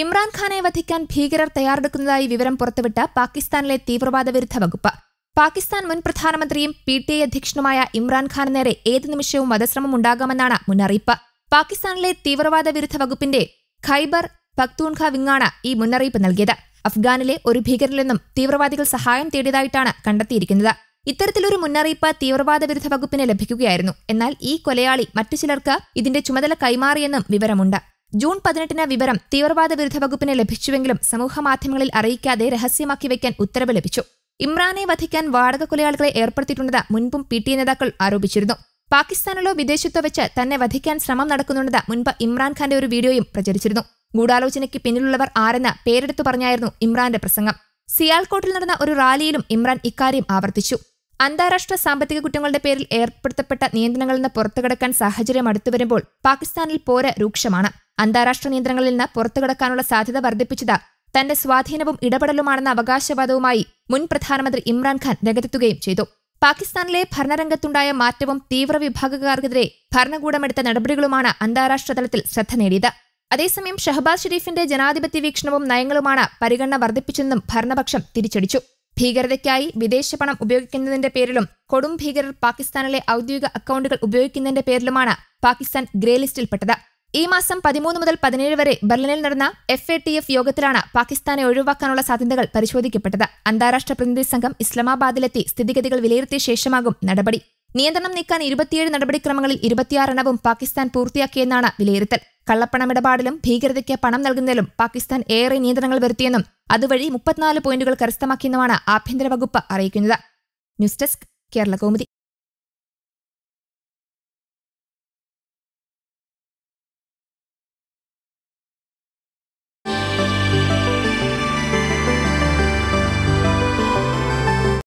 ഇമ്രാൻഖാനെ വധിക്കാൻ ഭീകരർ തയ്യാറെടുക്കുന്നതായി വിവരം പുറത്തുവിട്ട പാകിസ്ഥാനിലെ തീവ്രവാദ വിരുദ്ധ വകുപ്പ് പാകിസ്ഥാൻ മുൻ പ്രധാനമന്ത്രിയും പി ടി ഐ അധ്യക്ഷനുമായ ഇമ്രാൻഖാന് നേരെ ഏത് നിമിഷവും വധശ്രമം ഉണ്ടാകാമെന്നാണ് മുന്നറിയിപ്പ് പാകിസ്ഥാനിലെ തീവ്രവാദ വിരുദ്ധ വകുപ്പിന്റെ ഖൈബർ പക്തൂൺഖ വിങ്ങാണ് ഈ മുന്നറിയിപ്പ് നൽകിയത് അഫ്ഗാനിലെ ഒരു ഭീകരനിൽ നിന്നും തീവ്രവാദികൾ സഹായം തേടിയതായിട്ടാണ് കണ്ടെത്തിയിരിക്കുന്നത് ഇത്തരത്തിലൊരു മുന്നറിയിപ്പ് തീവ്രവാദ വിരുദ്ധ വകുപ്പിന് ലഭിക്കുകയായിരുന്നു എന്നാൽ ഈ കൊലയാളി മറ്റു ചിലർക്ക് ഇതിന്റെ ചുമതല കൈമാറിയെന്നും വിവരമുണ്ട് ജൂൺ പതിനെട്ടിന് വിവരം തീവ്രവാദ വിരുദ്ധ വകുപ്പിന് ലഭിച്ചുവെങ്കിലും സമൂഹമാധ്യമങ്ങളിൽ അറിയിക്കാതെ രഹസ്യമാക്കി വെക്കാൻ ഉത്തരവ് ലഭിച്ചു ഇമ്രാനെ വധിക്കാൻ വാടക കൊലയാളികളെ ഏർപ്പെടുത്തിയിട്ടുണ്ടെന്ന് മുൻപും പി ടി നേതാക്കൾ ആരോപിച്ചിരുന്നു പാകിസ്ഥാനിലോ വിദേശത്തോ വെച്ച് തന്നെ വധിക്കാൻ ശ്രമം നടക്കുന്നുണ്ടെന്ന് മുൻപ് ഇമ്രാൻഖാന്റെ ഒരു വീഡിയോയും പ്രചരിച്ചിരുന്നു ഗൂഢാലോചനയ്ക്ക് പിന്നിലുള്ളവർ ആരെന്ന് പേരെടുത്തു പറഞ്ഞായിരുന്നു ഇമ്രാന്റെ പ്രസംഗം സിയാൽകോട്ടിൽ നടന്ന ഒരു റാലിയിലും ഇമ്രാൻ ഇക്കാര്യം ആവർത്തിച്ചു അന്താരാഷ്ട്ര സാമ്പത്തിക കുറ്റങ്ങളുടെ പേരിൽ ഏർപ്പെടുത്തപ്പെട്ട നിയന്ത്രണങ്ങളിൽ നിന്ന് പുറത്തുകടക്കാൻ സാഹചര്യം അടുത്തുവരുമ്പോൾ പാകിസ്ഥാനിൽ പോര രൂക്ഷമാണ് അന്താരാഷ്ട്ര നിയന്ത്രണങ്ങളിൽ നിന്ന് പുറത്തുകടക്കാനുള്ള സാധ്യത വർദ്ധിപ്പിച്ചത് തന്റെ സ്വാധീനവും ഇടപെടലുമാണെന്ന അവകാശവാദവുമായി മുൻ പ്രധാനമന്ത്രി ഇമ്രാൻഖാൻ രംഗത്തെത്തുകയും ചെയ്തു പാകിസ്ഥാനിലെ ഭരണരംഗത്തുണ്ടായ മാറ്റവും തീവ്രവിഭാഗക്കാർക്കെതിരെ ഭരണകൂടമെടുത്ത നടപടികളുമാണ് അന്താരാഷ്ട്ര തലത്തിൽ ശ്രദ്ധ നേടിയത് അതേസമയം ഷഹബാസ് ഷെരീഫിന്റെ ജനാധിപത്യ വീക്ഷണവും നയങ്ങളുമാണ് പരിഗണന വർദ്ധിപ്പിച്ചെന്നും ഭരണപക്ഷം തിരിച്ചടിച്ചു ഭീകരതയ്ക്കായി വിദേശ പണം ഉപയോഗിക്കുന്നതിന്റെ പേരിലും കൊടും ഭീകരർ പാകിസ്ഥാനിലെ ഔദ്യോഗിക അക്കൗണ്ടുകൾ ഉപയോഗിക്കുന്നതിന്റെ പേരിലുമാണ് പാകിസ്ഥാൻ ഗ്രേ ലിസ്റ്റിൽപ്പെട്ടത് ഈ മാസം പതിമൂന്ന് മുതൽ പതിനേഴ് വരെ ബെർലിനിൽ നടന്ന എഫ് എ ടി എഫ് യോഗത്തിലാണ് പാകിസ്ഥാനെ ഒഴിവാക്കാനുള്ള സാധ്യതകൾ പരിശോധിക്കപ്പെട്ടത് അന്താരാഷ്ട്ര പ്രതിനിധി സംഘം ഇസ്ലാമാബാദിലെത്തി സ്ഥിതിഗതികൾ വിലയിരുത്തിയ ശേഷമാകും നടപടി നിയന്ത്രണം നീക്കാൻ ഇരുപത്തിയേഴ് നടപടിക്രമങ്ങളിൽ ഇരുപത്തിയാറെണ്ണവും പാകിസ്ഥാൻ പൂർത്തിയാക്കിയെന്നാണ് വിലയിരുത്തൽ കള്ളപ്പണമിടപാടിലും ഭീകരതയ്ക്ക് പണം നൽകുന്നതിലും പാകിസ്ഥാൻ ഏറെ നിയന്ത്രണങ്ങൾ വരുത്തിയെന്നും അതുവഴി മുപ്പത്തിനാല് പോയിന്റുകൾ കരസ്ഥമാക്കിയെന്നുമാണ് ആഭ്യന്തര വകുപ്പ് അറിയിക്കുന്നത് ന്യൂസ് ഡെസ്ക് കേരള